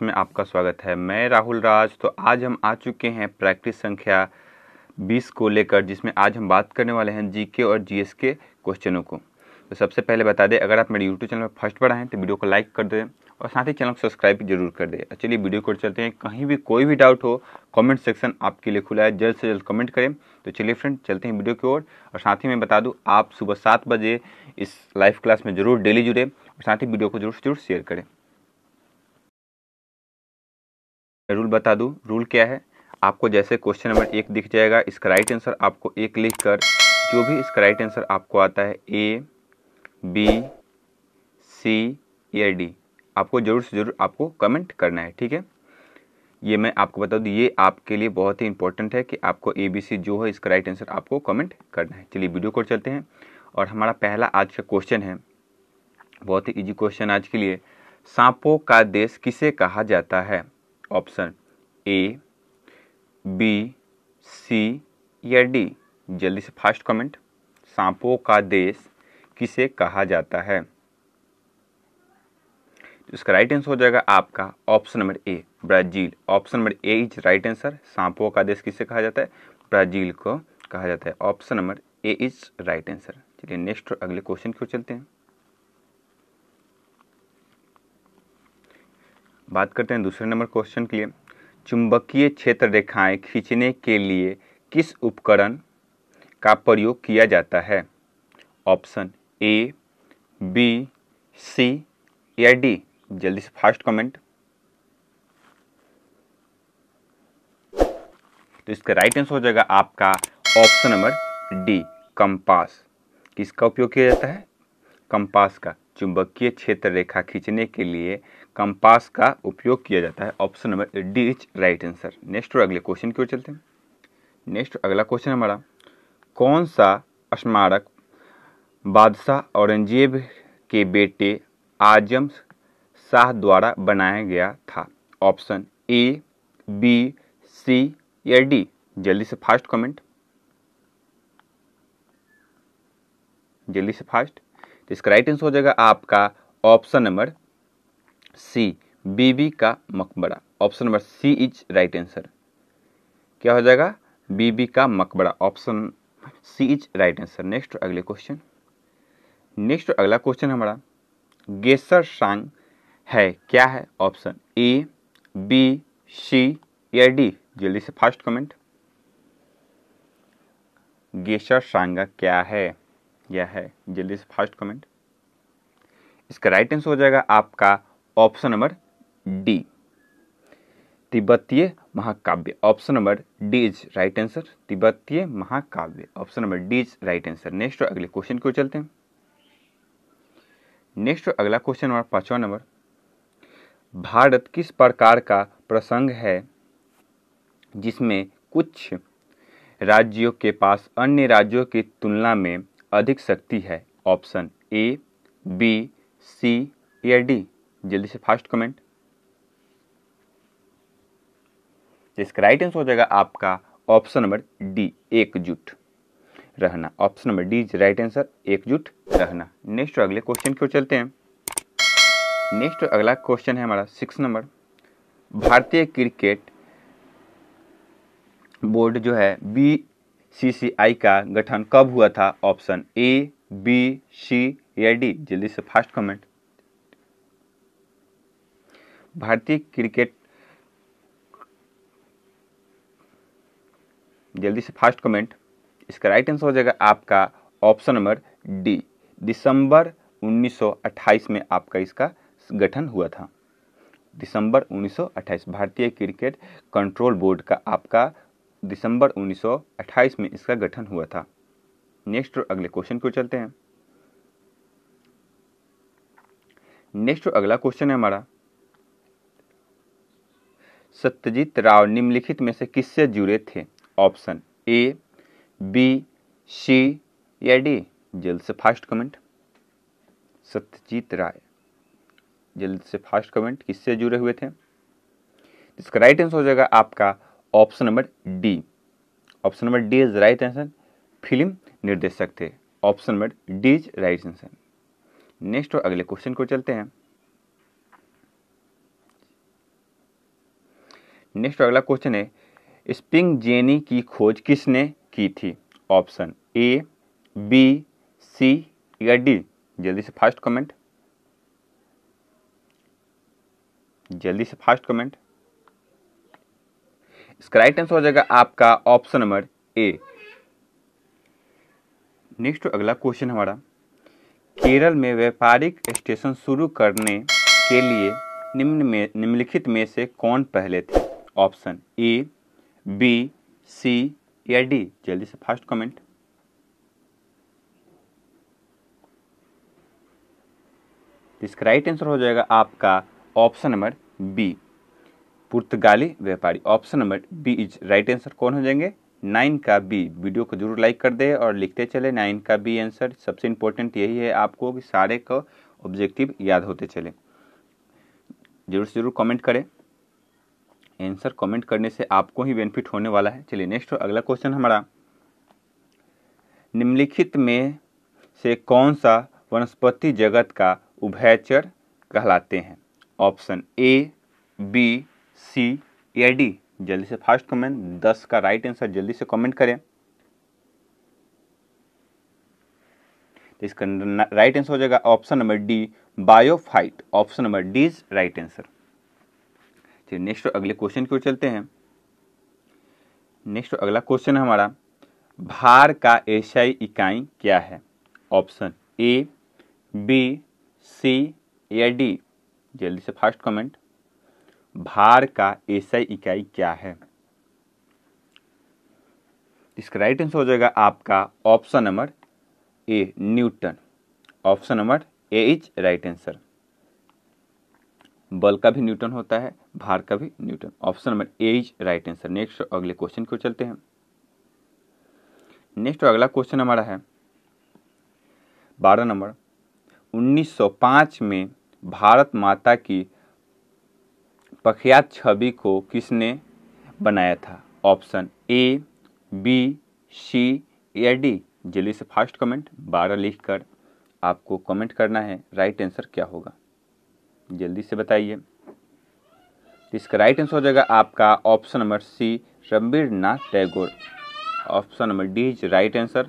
podcast में आपका स्वागत है मैं राहुल राज तो आज हम आ चुके हैं प्रैक्टिस संख्या 20 को लेकर जिसमें आज हम बात करने वाले हैं जीके और जीएस के क्वेश्चनों को तो सबसे पहले बता दें अगर आप मेरे यूट्यूब चैनल पर फर्स्ट पढ़ा आएँ तो वीडियो को लाइक कर दें और साथ ही चैनल को सब्सक्राइब जरूर कर दें चलिए वीडियो को चलते हैं कहीं भी कोई भी डाउट हो कमेंट सेक्शन आपके लिए खुला है जल्द से जल्द कमेंट करें तो चलिए फ्रेंड चलते हैं वीडियो की ओर और, और साथ ही मैं बता दूँ आप सुबह सात बजे इस लाइव क्लास में जरूर डेली जुड़ें और साथ ही वीडियो को जरूर जरूर शेयर करें रूल बता दूँ रूल क्या है आपको जैसे क्वेश्चन नंबर एक दिख जाएगा इसका राइट आंसर आपको एक लिख कर जो भी इसका राइट आंसर आपको आता है ए बी सी या डी आपको ज़रूर से ज़रूर आपको कमेंट करना है ठीक है ये मैं आपको बता दूँ ये आपके लिए बहुत ही इंपॉर्टेंट है कि आपको ए बी सी जो है इसका राइट आंसर आपको कमेंट करना है चलिए वीडियो को चलते हैं और हमारा पहला आज का क्वेश्चन है बहुत ही ईजी क्वेश्चन आज के लिए सांपों का देश किसे कहा जाता है ऑप्शन ए बी सी या डी जल्दी से फास्ट कमेंट सांपों का देश किसे कहा जाता है तो इसका राइट आंसर हो जाएगा आपका option number A Brazil option number A is right answer सांपों का देश किसे कहा जाता है ब्राजील को कहा जाता है option number A is right answer चलिए नेक्स्ट और अगले क्वेश्चन की ओर चलते हैं बात करते हैं दूसरे नंबर क्वेश्चन के लिए चुंबकीय क्षेत्र रेखाएं खींचने के लिए किस उपकरण का प्रयोग किया जाता है ऑप्शन ए बी सी या डी जल्दी से फास्ट कमेंट तो इसका राइट आंसर हो जाएगा आपका ऑप्शन नंबर डी कंपास किसका उपयोग किया जाता है कंपास का चुंबकीय क्षेत्र रेखा खींचने के लिए कंपास का उपयोग किया जाता है option number D is right answer next और अगले क्वेश्चन की ओर चलते हैं नेक्स्ट अगला क्वेश्चन हमारा कौन सा स्मारक बादशाह औरंगजेब के बेटे आजम शाह द्वारा बनाया गया था ऑप्शन ए बी सी या डी जल्दी से फास्ट कमेंट जल्दी से फास्ट तो इसका राइट आंसर हो जाएगा आपका ऑप्शन नंबर सी बीबी का Maqbara option number C is right answer क्या हो जाएगा बीबी का Maqbara option C is right answer next अगले क्वेश्चन नेक्स्ट अगला क्वेश्चन हमारा गेसर सांग है क्या है ऑप्शन ए बी सी या डी जल्दी से फास्ट कमेंट गेसर शांग क्या है या है जल्दी से फास्ट कमेंट इसका राइट आंसर हो जाएगा आपका ऑप्शन नंबर डी तिब्बतीय महाकाव्य option number D is right answer तिब्बतीय महाकाव्य option number D is right answer next अगले क्वेश्चन क्यों चलते हैं नेक्स्ट अगला क्वेश्चन हमारा पांचवा नंबर भारत किस प्रकार का प्रसंग है जिसमें कुछ राज्यों के पास अन्य राज्यों की तुलना में अधिक शक्ति है ऑप्शन ए बी सी या डी जल्दी से फास्ट कमेंट इसका राइट आंसर हो जाएगा आपका ऑप्शन नंबर डी एकजुट रहना option number D is right answer एकजुट रहना नेक्स्ट अगले क्वेश्चन की ओर चलते हैं नेक्स्ट अगला क्वेश्चन है हमारा सिक्स नंबर भारतीय क्रिकेट बोर्ड जो है बी सी सी आई का गठन कब हुआ था ऑप्शन ए बी सी या डी जल्दी से फास्ट कमेंट भारतीय क्रिकेट जल्दी से फास्ट कमेंट इसका राइट आंसर हो जाएगा आपका ऑप्शन नंबर डी दिसंबर 1928 में आपका इसका गठन हुआ था दिसंबर 1928 भारतीय क्रिकेट कंट्रोल बोर्ड का आपका दिसंबर 1928 में इसका गठन हुआ था नेक्स्ट और अगले क्वेश्चन को चलते हैं नेक्स्ट और अगला क्वेश्चन है हमारा सत्यजीत राव निम्नलिखित में से किससे जुड़े थे ऑप्शन ए बी सी या डी जल्द से फास्ट कमेंट सत्यजीत राय जल्द से फास्ट कमेंट किससे जुड़े हुए थे इसका राइट आंसर हो जाएगा आपका option number D option number D is right answer film निर्देशक थे option number D is right answer next और अगले क्वेश्चन को चलते हैं नेक्स्ट अगला क्वेश्चन है स्पिंग जेनी की खोज किसने की थी ऑप्शन ए बी सी या डी जल्दी से फास्ट कमेंट जल्दी से फास्ट कमेंट इसका राइट आंसर हो जाएगा आपका ऑप्शन नंबर ए नेक्स्ट अगला क्वेश्चन हमारा केरल में व्यापारिक स्टेशन शुरू करने के लिए निम्न में निम्नलिखित में से कौन पहले थे ऑप्शन ए बी सी या डी जल्दी से फास्ट कमेंट इसका राइट आंसर हो जाएगा आपका ऑप्शन नंबर बी पुर्तगाली व्यापारी option number B is right answer कौन हो जाएंगे नाइन का बी वीडियो को जरूर लाइक कर दे और लिखते चले नाइन का बी आंसर सबसे इंपॉर्टेंट यही है आपको कि सारे का ऑब्जेक्टिव याद होते चले जरूर से जरूर कमेंट करें आंसर कमेंट करने से आपको ही बेनिफिट होने वाला है चलिए नेक्स्ट अगला क्वेश्चन हमारा निम्नलिखित में से कौन सा वनस्पति जगत का उभयचर कहलाते हैं ऑप्शन ए बी सी या डी जल्दी से फास्ट कमेंट दस का राइट आंसर जल्दी से कमेंट करें तो इसका राइट आंसर हो जाएगा option number D bryophyte option number D is right answer फिर नेक्स्ट अगले क्वेश्चन की ओर चलते हैं नेक्स्ट अगला क्वेश्चन है हमारा भार का एशियाई इकाई क्या है ऑप्शन ए बी सी या डी जल्दी से फास्ट कमेंट भार का एशियाई इकाई क्या है इसका राइट आंसर हो जाएगा आपका option number A Newton option number A is right answer बल का भी न्यूटन होता है भार का भी Newton option number A is right answer next अगले क्वेश्चन को चलते हैं नेक्स्ट अगला क्वेश्चन हमारा है बारह नंबर 1905 में भारत माता की प्रख्यात छवि को किसने बनाया था ऑप्शन ए बी सी या डी जल्दी से फास्ट कमेंट बारह लिखकर आपको कमेंट करना है राइट आंसर क्या होगा जल्दी से बताइए तो इसका राइट आंसर हो जाएगा आपका option number C Rabindranath Tagore option number D is right answer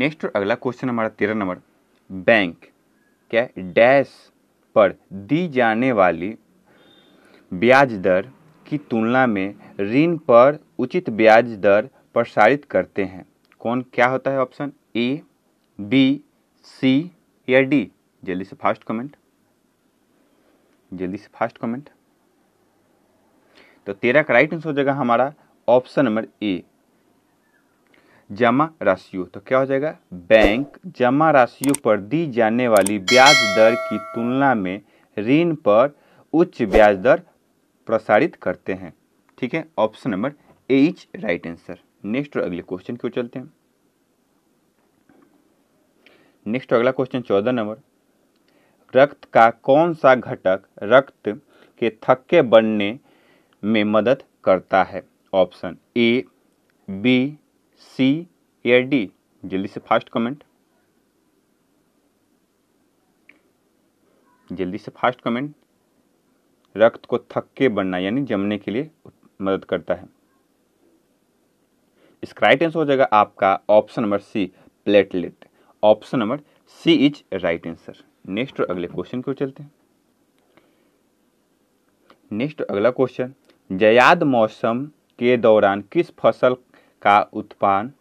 next और अगला क्वेश्चन हमारा तेरह नंबर बैंक क्या डैश पर दी जाने वाली ब्याज दर की तुलना में ऋण पर उचित ब्याज दर प्रसारित करते हैं कौन क्या होता है ऑप्शन ए बी सी या डी जल्दी से फास्ट कमेंट जल्दी से फास्ट कमेंट तो तेरह का राइट आंसर हो जाएगा हमारा ऑप्शन नंबर ए जमा राशियों तो क्या हो जाएगा बैंक जमा राशियों पर दी जाने वाली ब्याज दर की तुलना में ऋण पर उच्च ब्याज दर प्रसारित करते हैं ठीक है option number A is right answer next और अगले क्वेश्चन क्यों चलते हैं नेक्स्ट अगला क्वेश्चन चौदह नंबर रक्त का कौन सा घटक रक्त के थक्के बनने में मदद करता है ऑप्शन ए बी सी या डी जल्दी से फास्ट कमेंट जल्दी से फास्ट कमेंट रक्त को थक्के बनना यानी जमने के लिए मदद करता है इसका राइट आंसर हो जाएगा आपका option number C platelet option number C is right answer next और अगले क्वेश्चन को चलते हैं नेक्स्ट अगला क्वेश्चन जयाद मौसम के दौरान किस फसल का उत्पादन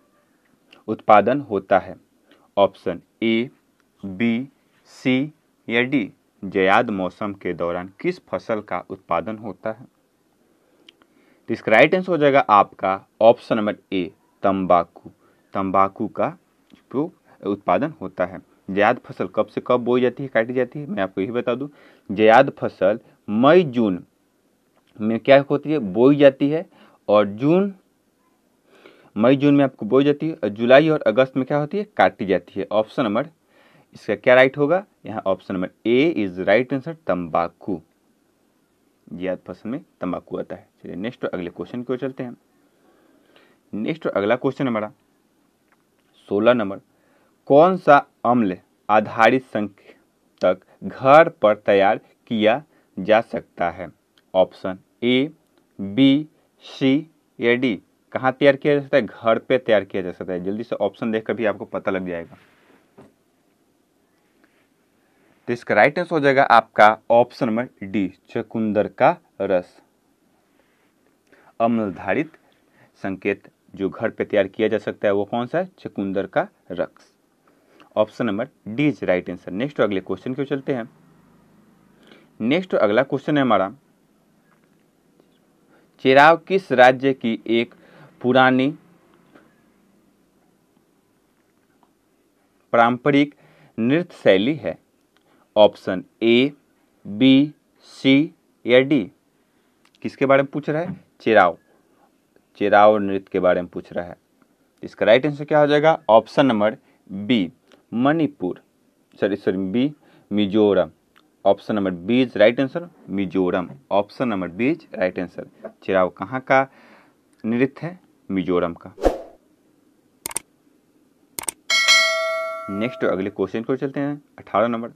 उत्पादन होता है ऑप्शन ए बी सी या डी जयाद मौसम के दौरान किस फसल का उत्पादन होता है तो इसका राइट आंसर हो जाएगा आपका ऑप्शन नंबर ए तंबाकू तंबाकू का उत्पादन होता है जयाद फसल कब से कब बोई जाती है काटी जाती है मैं आपको यही बता दूं जयाद फसल मई जून में क्या होती है बोई जाती है और जून मई जून में आपको बोई जाती है और जुलाई और अगस्त में क्या होती है काटी जाती है ऑप्शन नंबर इसका क्या राइट होगा यहाँ option number A is right answer तंबाकू जिया फसल में तंबाकू आता है चलिए नेक्स्ट और अगले क्वेश्चन की ओर चलते हैं नेक्स्ट और अगला क्वेश्चन हमारा सोलह नंबर कौन सा अम्ल आधारित संकेतक घर पर तैयार किया जा सकता है ऑप्शन ए बी सी या डी कहाँ तैयार किया जा सकता है घर पे तैयार किया जा सकता है जल्दी से ऑप्शन देख कर भी आपको पता लग जाएगा तो इसका राइट आंसर हो जाएगा आपका ऑप्शन नंबर डी चकुंदर का रस अम्लधारित संकेत जो घर पे तैयार किया जा सकता है वो कौन सा है चकुंदर का रक्स option number D is right answer next तो अगले क्वेश्चन क्यों चलते हैं नेक्स्ट तो अगला क्वेश्चन है हमारा चेराव किस राज्य की एक पुरानी पारंपरिक नृत्य शैली है ऑप्शन ए बी सी या डी किसके बारे में पूछ रहा है चेराव चेराव नृत्य के बारे में पूछ रहा है इसका राइट आंसर क्या हो जाएगा option number B Manipur sorry sorry B Mizoram option number B is right answer Mizoram option number B is right answer Cheraw कहाँ का नृत्य है मिजोरम का नेक्स्ट अगले क्वेश्चन को चलते हैं अठारह नंबर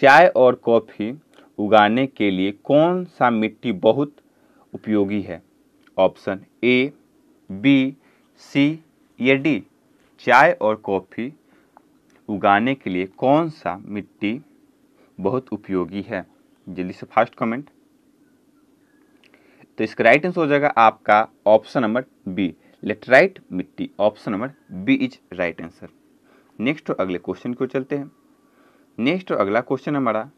चाय और कॉफ़ी उगाने के लिए कौन सा मिट्टी बहुत उपयोगी है ऑप्शन ए बी सी या डी चाय और कॉफ़ी उगाने के लिए कौन सा मिट्टी बहुत उपयोगी है जल्दी से फास्ट कमेंट तो इसका राइट आंसर हो जाएगा आपका ऑप्शन नंबर बी लेटराइट मिट्टी option number B is right answer next और अगले क्वेश्चन को चलते हैं नेक्स्ट और अगला क्वेश्चन हमारा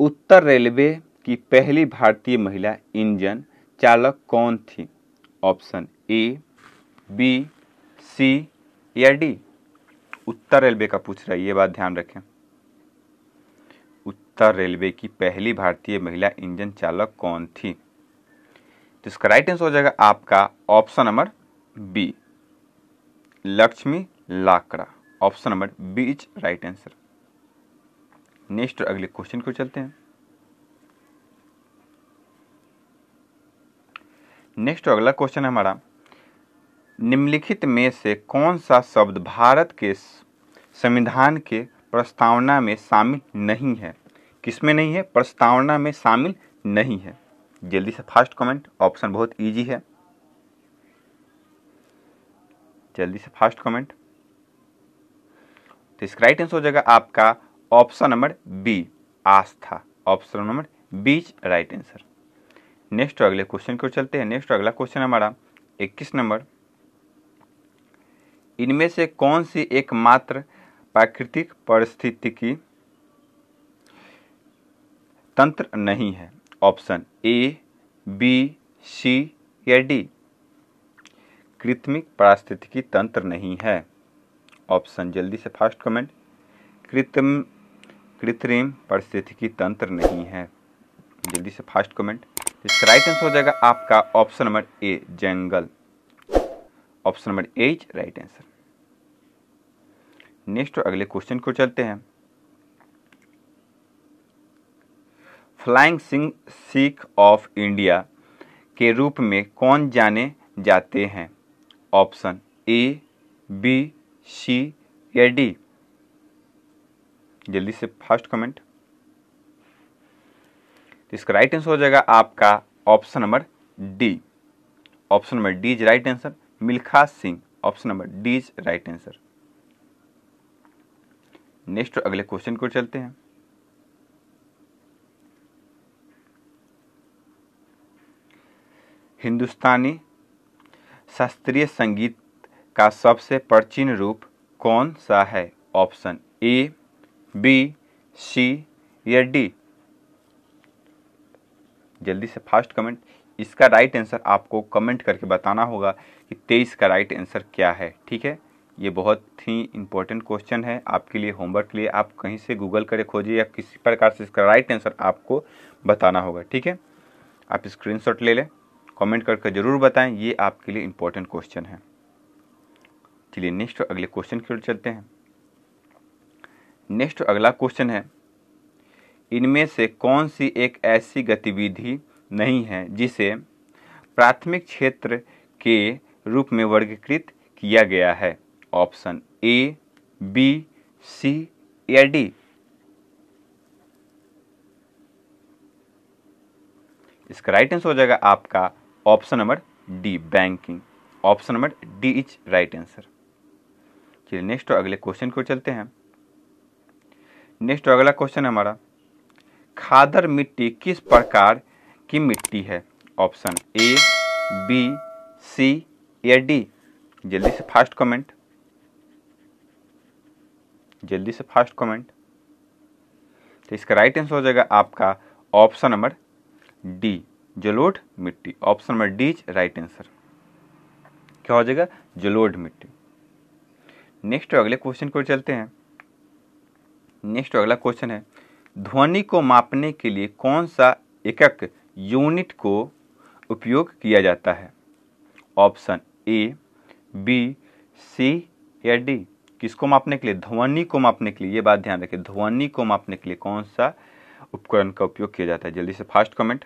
उत्तर रेलवे की पहली भारतीय महिला इंजन चालक कौन थी ऑप्शन ए बी सी या डी उत्तर रेलवे का पूछ रहा है ये बात ध्यान रखें उत्तर रेलवे की पहली भारतीय महिला इंजन चालक कौन थी तो इसका राइट आंसर हो जाएगा आपका option number B Lakshmi Lakra option number B is right answer next अगले क्वेश्चन को चलते हैं नेक्स्ट अगला क्वेश्चन है हमारा निम्नलिखित में से कौन सा शब्द भारत के संविधान के प्रस्तावना में शामिल नहीं है किसमें नहीं है प्रस्तावना में शामिल नहीं है जल्दी से फास्ट कमेंट ऑप्शन बहुत इजी है जल्दी से फास्ट कमेंट तो इसका राइट आंसर हो जाएगा आपका ऑप्शन नंबर बी आस्था option number B is right answer next अगले क्वेश्चन की ओर चलते हैं नेक्स्ट अगला क्वेश्चन हमारा इक्कीस नंबर इनमें से कौन सी एकमात्र प्राकृतिक परिस्थितिकी तंत्र नहीं है ऑप्शन ए बी सी या डी कृत्रिम पारिस्थितिकी तंत्र नहीं है ऑप्शन जल्दी से फास्ट कमेंट कृत्रिम कृत्रिम पारिस्थितिकी तंत्र नहीं है जल्दी से फास्ट कमेंट इसका राइट आंसर हो जाएगा आपका ऑप्शन नंबर ए जंगल option number H right answer next अगले क्वेश्चन को चलते हैं flying Singh Sikh of India के रूप में कौन जाने जाते हैं ऑप्शन ए बी सी या डी जल्दी से फर्स्ट कमेंट तो इसका राइट आंसर हो जाएगा आपका option number D option number D is right answer Milkha Singh option number D is right answer next अगले क्वेश्चन को चलते हैं हिंदुस्तानी शास्त्रीय संगीत का सबसे प्राचीन रूप कौन सा है ऑप्शन ए बी सी या डी जल्दी से फास्ट कमेंट इसका राइट आंसर आपको कमेंट करके बताना होगा कि तेईस का राइट आंसर क्या है ठीक है ये बहुत ही इंपॉर्टेंट क्वेश्चन है आपके लिए होमवर्क के लिए आप कहीं से गूगल करें खोजिए या किसी प्रकार से इसका राइट आंसर आपको बताना होगा ठीक है आप स्क्रीनशॉट ले लें कमेंट करके ज़रूर बताएं ये आपके लिए इंपॉर्टेंट क्वेश्चन है चलिए नेक्स्ट अगले क्वेश्चन की ओर चलते हैं नेक्स्ट अगला क्वेश्चन है इनमें से कौन सी एक ऐसी गतिविधि नहीं है जिसे प्राथमिक क्षेत्र के रूप में वर्गीकृत किया गया है ऑप्शन ए बी सी या डी इसका राइट आंसर हो जाएगा आपका option number D banking option number D is right answer चलिए नेक्स्ट अगले क्वेश्चन को चलते हैं नेक्स्ट अगला क्वेश्चन हमारा खादर मिट्टी किस प्रकार की मिट्टी है ऑप्शन ए बी सी या डी जल्दी से फास्ट कमेंट जल्दी से फास्ट कमेंट तो इसका राइट आंसर हो जाएगा आपका ऑप्शन नंबर डी जलोड मिट्टी option number D is right answer क्या हो जाएगा जलोड मिट्टी नेक्स्ट अगले क्वेश्चन को चलते हैं नेक्स्ट अगला क्वेश्चन है ध्वनि को मापने के लिए कौन सा एकक यूनिट को उपयोग किया जाता है ऑप्शन ए बी सी या डी किसको मापने के लिए ध्वनि को मापने के लिए ये बात ध्यान रखें ध्वनि को मापने के लिए कौन सा उपकरण का उपयोग किया जाता है जल्दी से फास्ट कमेंट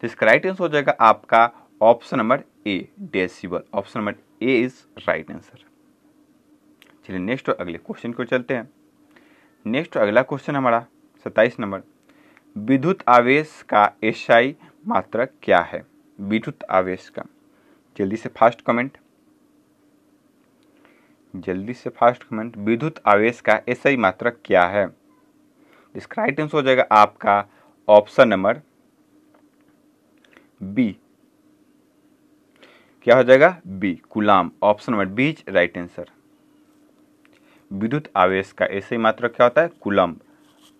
तो इसका राइट आंसर हो जाएगा आपका option number A decibel option number A is right answer चलिए नेक्स्ट और अगले क्वेश्चन को चलते हैं नेक्स्ट अगला क्वेश्चन हमारा सत्ताईस नंबर विद्युत आवेश का एशियाई मात्रक क्या है विद्युत आवेश का जल्दी से फास्ट कमेंट जल्दी से फास्ट कमेंट विद्युत आवेश का ऐसा ही मात्रक क्या है इसका राइट आंसर हो जाएगा आपका ऑप्शन नंबर बी क्या हो जाएगा B coulomb option number B is right answer विद्युत आवेश का ऐसे ही मात्रक क्या होता है coulomb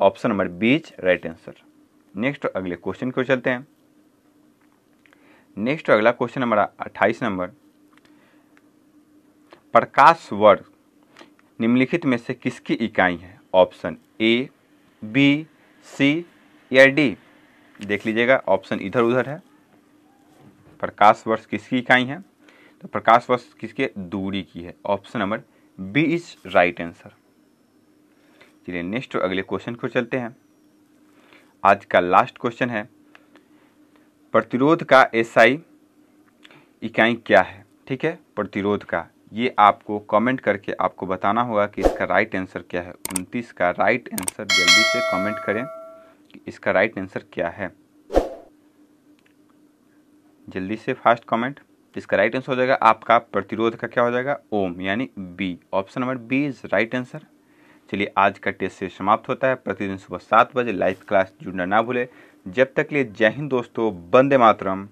option number B is right answer next अगले क्वेश्चन को चलते हैं नेक्स्ट अगला क्वेश्चन हमारा अट्ठाईस नंबर प्रकाश वर्ग निम्नलिखित में से किसकी इकाई है ऑप्शन ए बी सी या डी देख लीजिएगा ऑप्शन इधर उधर है प्रकाश वर्ष किसकी इकाई है तो प्रकाश वर्ष किसके दूरी की है option number B is right answer चलिए नेक्स्ट और अगले क्वेश्चन को चलते हैं आज का लास्ट क्वेश्चन है प्रतिरोध का एसआई इकाई क्या है ठीक है प्रतिरोध का ये आपको कमेंट करके आपको बताना होगा कि इसका राइट आंसर क्या है उनतीस का राइट आंसर जल्दी से कमेंट करें कि इसका राइट आंसर क्या है जल्दी से फास्ट कमेंट इसका राइट आंसर हो जाएगा आपका प्रतिरोध का क्या हो जाएगा ओम यानी B option number B is right answer चलिए आज का टेस्ट से समाप्त होता है प्रतिदिन सुबह सात बजे लाइव क्लास जुड़ना ना भूले जब तक लिए जय हिंद दोस्तों बंदे मातरम